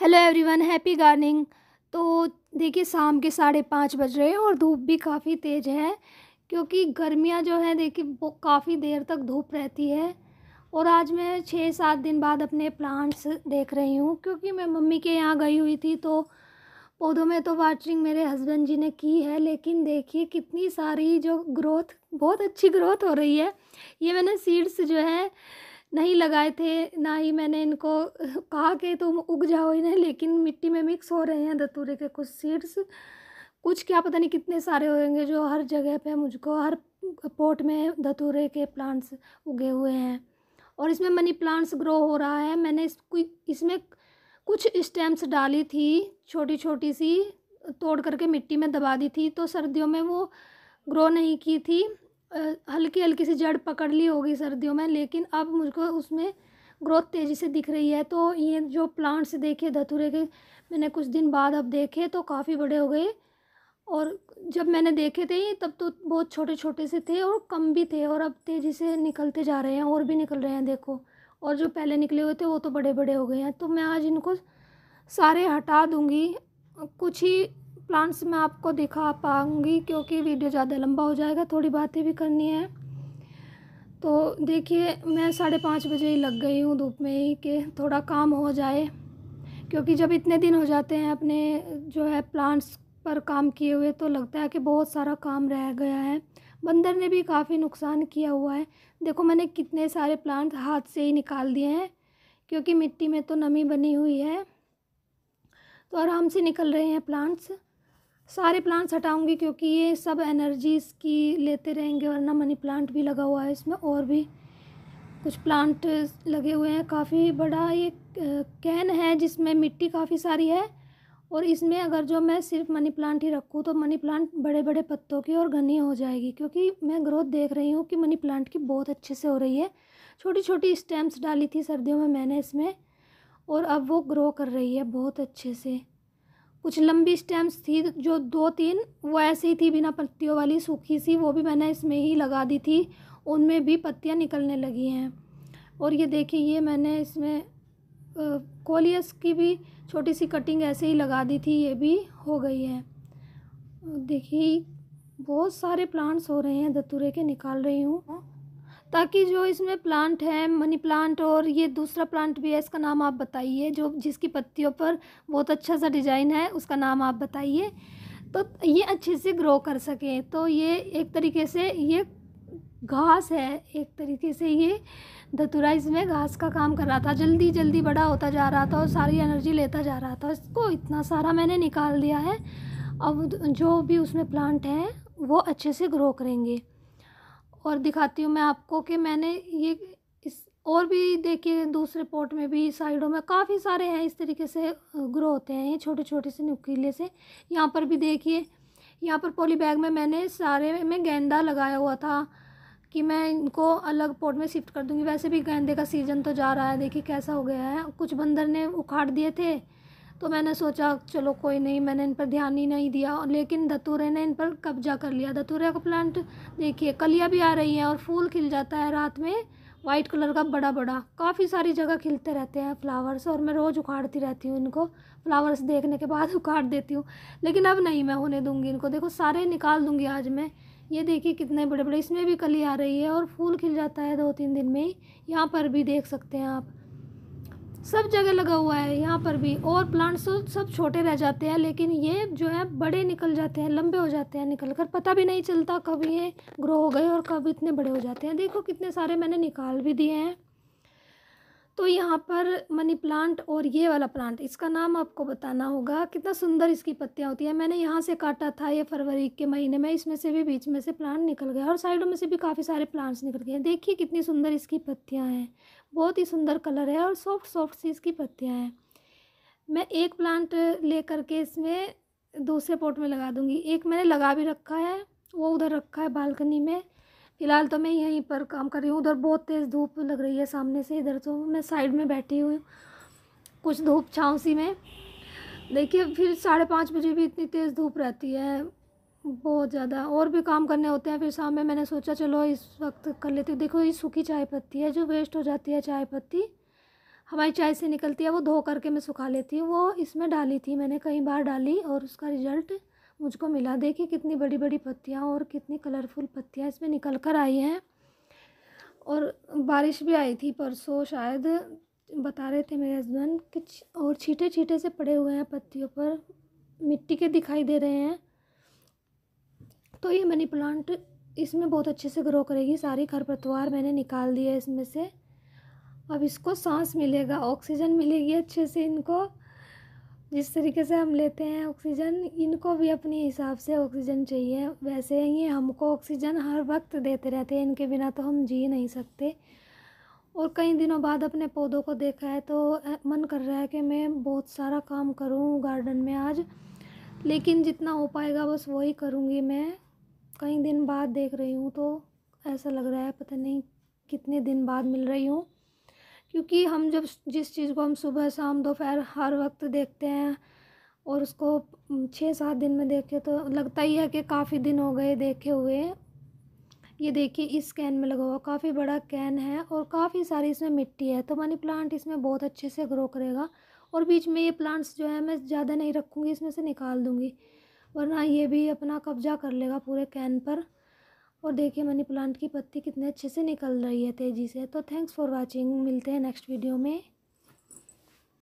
hello everyone happy गार्निंग तो देखिए शाम के साढ़े पाँच बज रहे हैं और धूप भी काफ़ी तेज़ है क्योंकि गर्मियाँ जो है देखिए वो काफ़ी देर तक धूप रहती है और आज मैं छः सात दिन बाद अपने प्लांट्स देख रही हूँ क्योंकि मैं मम्मी के यहाँ गई हुई थी तो पौधों में तो वाटरिंग मेरे हस्बैंड जी ने की है लेकिन देखिए कितनी सारी जो ग्रोथ बहुत अच्छी ग्रोथ हो रही है ये मैंने सीड्स जो है नहीं लगाए थे ना ही मैंने इनको कहा कि तुम उग जाओ इन्हें लेकिन मिट्टी में मिक्स हो रहे हैं धतूरे के कुछ सीड्स कुछ क्या पता नहीं कितने सारे होंगे जो हर जगह पे मुझको हर पोट में धतूरे के प्लांट्स उगे हुए हैं और इसमें मनी प्लांट्स ग्रो हो रहा है मैंने इस इसमें कुछ स्टेम्स डाली थी छोटी छोटी सी तोड़ करके मिट्टी में दबा दी थी तो सर्दियों में वो ग्रो नहीं की थी हल्की हल्की सी जड़ पकड़ ली होगी सर्दियों में लेकिन अब मुझको उसमें ग्रोथ तेज़ी से दिख रही है तो ये जो प्लांट्स देखे धतूरे के मैंने कुछ दिन बाद अब देखे तो काफ़ी बड़े हो गए और जब मैंने देखे थे तब तो बहुत छोटे छोटे से थे और कम भी थे और अब तेज़ी से निकलते जा रहे हैं और भी निकल रहे हैं देखो और जो पहले निकले हुए थे वो तो बड़े बड़े हो गए हैं तो मैं आज इनको सारे हटा दूँगी कुछ ही प्लांट्स मैं आपको दिखा पाऊँगी क्योंकि वीडियो ज़्यादा लंबा हो जाएगा थोड़ी बातें भी करनी है तो देखिए मैं साढ़े पाँच बजे ही लग गई हूँ धूप में ही कि थोड़ा काम हो जाए क्योंकि जब इतने दिन हो जाते हैं अपने जो है प्लांट्स पर काम किए हुए तो लगता है कि बहुत सारा काम रह गया है बंदर ने भी काफ़ी नुकसान किया हुआ है देखो मैंने कितने सारे प्लांट हाथ से ही निकाल दिए हैं क्योंकि मिट्टी में तो नमी बनी हुई है तो आराम से निकल रहे हैं प्लांट्स सारे प्लांट्स हटाऊंगी क्योंकि ये सब एनर्जीज़ की लेते रहेंगे वरना मनी प्लांट भी लगा हुआ है इसमें और भी कुछ प्लांट लगे हुए हैं काफ़ी बड़ा ये कैन है जिसमें मिट्टी काफ़ी सारी है और इसमें अगर जो मैं सिर्फ मनी प्लांट ही रखूँ तो मनी प्लांट बड़े बड़े पत्तों की और घनी हो जाएगी क्योंकि मैं ग्रोथ देख रही हूँ कि मनी प्लांट की बहुत अच्छे से हो रही है छोटी छोटी स्टेम्स डाली थी सर्दियों में मैंने इसमें और अब वो ग्रो कर रही है बहुत अच्छे से कुछ लंबी स्टेम्स थी जो दो तीन वो ऐसे ही थी बिना पत्तियों वाली सूखी सी वो भी मैंने इसमें ही लगा दी थी उनमें भी पत्तियाँ निकलने लगी हैं और ये देखिए ये मैंने इसमें कोलियस की भी छोटी सी कटिंग ऐसे ही लगा दी थी ये भी हो गई है देखिए बहुत सारे प्लांट्स हो रहे हैं धतूरे के निकाल रही हूँ ताकि जो इसमें प्लांट है मनी प्लांट और ये दूसरा प्लांट भी है इसका नाम आप बताइए जो जिसकी पत्तियों पर बहुत अच्छा सा डिज़ाइन है उसका नाम आप बताइए तो ये अच्छे से ग्रो कर सकें तो ये एक तरीके से ये घास है एक तरीके से ये धतुरा इसमें घास का काम कर रहा था जल्दी जल्दी बड़ा होता जा रहा था और सारी एनर्जी लेता जा रहा था इसको इतना सारा मैंने निकाल दिया है अब जो भी उसमें प्लांट है वो अच्छे से ग्रो करेंगे और दिखाती हूँ मैं आपको कि मैंने ये इस और भी देखिए दूसरे पोर्ट में भी साइडों में काफ़ी सारे हैं इस तरीके से ग्रो होते हैं ये छोटे छोटे से नुकीले से यहाँ पर भी देखिए यहाँ पर पॉली बैग में मैंने सारे में गेंदा लगाया हुआ था कि मैं इनको अलग पोर्ट में शिफ्ट कर दूँगी वैसे भी गेंदे का सीज़न तो जा रहा है देखिए कैसा हो गया है कुछ बंदर ने उखाड़ दिए थे तो मैंने सोचा चलो कोई नहीं मैंने इन पर ध्यान ही नहीं दिया लेकिन धतूरे ने इन पर कब्जा कर लिया धतूरे का प्लांट देखिए कलियाँ भी आ रही हैं और फूल खिल जाता है रात में वाइट कलर का बड़ा बड़ा काफ़ी सारी जगह खिलते रहते हैं फ्लावर्स और मैं रोज़ उखाड़ती रहती हूँ इनको फ्लावर्स देखने के बाद उखाड़ देती हूँ लेकिन अब नहीं मैं होने दूँगी इनको देखो सारे निकाल दूँगी आज मैं ये देखिए कितने बड़े बड़े इसमें भी कली आ रही है और फूल खिल जाता है दो तीन दिन में ही यहाँ पर भी देख सकते हैं आप सब जगह लगा हुआ है यहाँ पर भी और प्लांट्स तो सब छोटे रह जाते हैं लेकिन ये जो है बड़े निकल जाते हैं लंबे हो जाते हैं निकल कर पता भी नहीं चलता कब ये ग्रो हो गए और कब इतने बड़े हो जाते हैं देखो कितने सारे मैंने निकाल भी दिए हैं तो यहाँ पर मनी प्लांट और ये वाला प्लांट इसका नाम आपको बताना होगा कितना सुंदर इसकी पत्तियाँ होती है मैंने यहाँ से काटा था ये फरवरी के महीने में इसमें से भी बीच में से प्लांट निकल गया और साइडों में से भी काफ़ी सारे प्लांट्स निकल गए हैं देखिए कितनी सुंदर इसकी पत्तियाँ हैं बहुत ही सुंदर कलर है और सॉफ्ट सॉफ्ट सी इसकी पत्तियाँ हैं मैं एक प्लांट ले करके इसमें दूसरे पोट में लगा दूँगी एक मैंने लगा भी रखा है वो उधर रखा है बालकनी में फ़िलहाल तो मैं यहीं पर काम कर रही हूँ उधर बहुत तेज़ धूप लग रही है सामने से इधर तो मैं साइड में बैठी हुई हूँ कुछ धूप छाँव सी में देखिए फिर साढ़े पाँच बजे भी इतनी तेज़ धूप रहती है बहुत ज़्यादा और भी काम करने होते हैं फिर शाम में मैंने सोचा चलो इस वक्त कर लेती हूँ देखो ये सूखी चाय पत्ती है जो वेस्ट हो जाती है चाय पत्ती हमारी चाय से निकलती है वो धो करके मैं सुखा लेती हूँ वो इसमें डाली थी मैंने कई बार डाली और उसका रिज़ल्ट मुझको मिला देखिए कितनी बड़ी बड़ी पत्तियाँ और कितनी कलरफुल पत्तियाँ इसमें निकल कर आई हैं और बारिश भी आई थी परसों शायद बता रहे थे मेरे हस्बैंड कि और छीटे छीटे से पड़े हुए हैं पत्तियों पर मिट्टी के दिखाई दे रहे हैं तो ये मनी प्लांट इसमें बहुत अच्छे से ग्रो करेगी सारी खरपतवार मैंने निकाल दिए इसमें से अब इसको सांस मिलेगा ऑक्सीजन मिलेगी अच्छे से इनको जिस तरीके से हम लेते हैं ऑक्सीजन इनको भी अपने हिसाब से ऑक्सीजन चाहिए वैसे ये हमको ऑक्सीजन हर वक्त देते रहते हैं इनके बिना तो हम जी नहीं सकते और कई दिनों बाद अपने पौधों को देखा है तो मन कर रहा है कि मैं बहुत सारा काम करूँ गार्डन में आज लेकिन जितना हो पाएगा बस वही करूँगी मैं कई दिन बाद देख रही हूँ तो ऐसा लग रहा है पता नहीं कितने दिन बाद मिल रही हूँ क्योंकि हम जब जिस चीज़ को हम सुबह शाम दोपहर हर वक्त देखते हैं और उसको छः सात दिन में देखे तो लगता ही है कि काफ़ी दिन हो गए देखे हुए ये देखिए इस कैन में लगा हुआ काफ़ी बड़ा कैन है और काफ़ी सारी इसमें मिट्टी है तो मनी प्लांट इसमें बहुत अच्छे से ग्रो करेगा और बीच में ये प्लांट्स जो है मैं ज़्यादा नहीं रखूँगी इसमें से निकाल दूँगी वरना ये भी अपना कब्जा कर लेगा पूरे कैन पर और देखिए मनी प्लांट की पत्ती कितने अच्छे से निकल रही है तेज़ी से तो थैंक्स फॉर वॉचिंग मिलते हैं नेक्स्ट वीडियो में